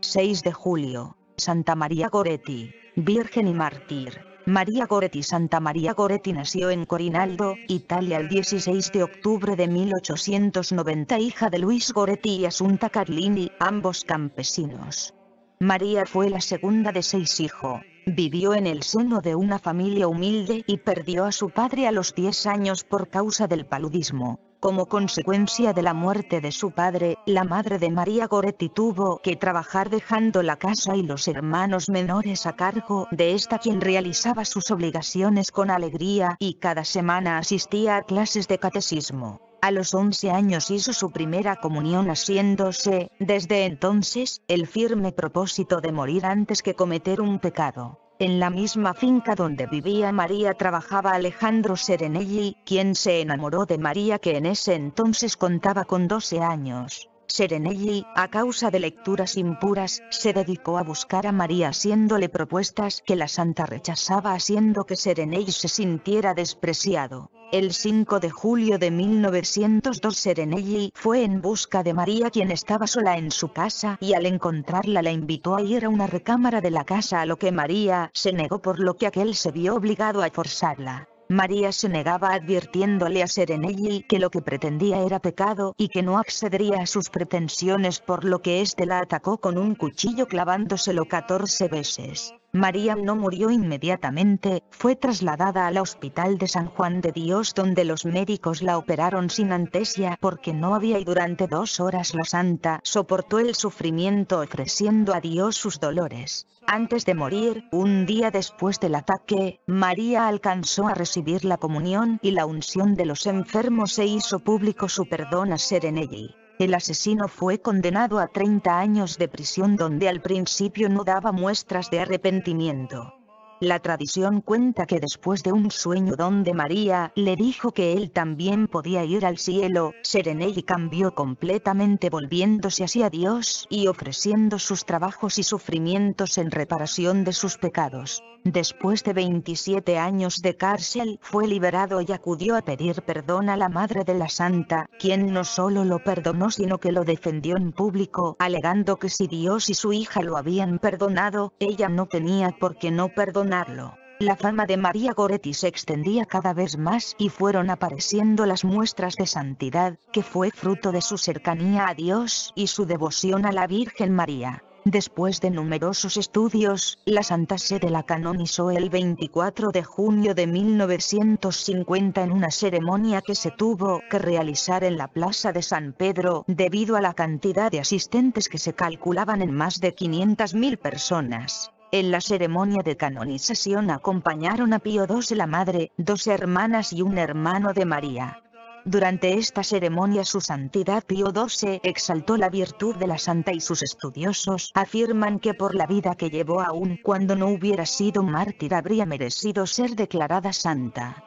6 de julio, Santa María Goretti, Virgen y Mártir. María Goretti Santa María Goretti nació en Corinaldo, Italia el 16 de octubre de 1890 hija de Luis Goretti y Asunta Carlini, ambos campesinos. María fue la segunda de seis hijos. Vivió en el seno de una familia humilde y perdió a su padre a los 10 años por causa del paludismo. Como consecuencia de la muerte de su padre, la madre de María Goretti tuvo que trabajar dejando la casa y los hermanos menores a cargo de esta quien realizaba sus obligaciones con alegría y cada semana asistía a clases de catecismo. A los 11 años hizo su primera comunión haciéndose, desde entonces, el firme propósito de morir antes que cometer un pecado. En la misma finca donde vivía María trabajaba Alejandro Serenelli, quien se enamoró de María que en ese entonces contaba con 12 años. Serenelli, a causa de lecturas impuras, se dedicó a buscar a María haciéndole propuestas que la santa rechazaba haciendo que Serenelli se sintiera despreciado. El 5 de julio de 1902 Serenelli fue en busca de María quien estaba sola en su casa y al encontrarla la invitó a ir a una recámara de la casa a lo que María se negó por lo que aquel se vio obligado a forzarla. María se negaba advirtiéndole a Serenelli que lo que pretendía era pecado y que no accedería a sus pretensiones por lo que éste la atacó con un cuchillo clavándoselo 14 veces. María no murió inmediatamente, fue trasladada al hospital de San Juan de Dios donde los médicos la operaron sin anestesia porque no había y durante dos horas la santa soportó el sufrimiento ofreciendo a Dios sus dolores. Antes de morir, un día después del ataque, María alcanzó a recibir la comunión y la unción de los enfermos e hizo público su perdón a Serenelli. El asesino fue condenado a 30 años de prisión donde al principio no daba muestras de arrepentimiento. La tradición cuenta que después de un sueño donde María le dijo que él también podía ir al cielo, Serenelli cambió completamente volviéndose hacia Dios y ofreciendo sus trabajos y sufrimientos en reparación de sus pecados. Después de 27 años de cárcel fue liberado y acudió a pedir perdón a la madre de la santa, quien no solo lo perdonó sino que lo defendió en público alegando que si Dios y su hija lo habían perdonado, ella no tenía por qué no perdonar la fama de María Goretti se extendía cada vez más y fueron apareciendo las muestras de santidad, que fue fruto de su cercanía a Dios y su devoción a la Virgen María. Después de numerosos estudios, la Santa Sede la canonizó el 24 de junio de 1950 en una ceremonia que se tuvo que realizar en la Plaza de San Pedro debido a la cantidad de asistentes que se calculaban en más de 500.000 personas. En la ceremonia de canonización acompañaron a Pío II la madre, dos hermanas y un hermano de María. Durante esta ceremonia su santidad Pío XII exaltó la virtud de la santa y sus estudiosos afirman que por la vida que llevó aún cuando no hubiera sido mártir habría merecido ser declarada santa.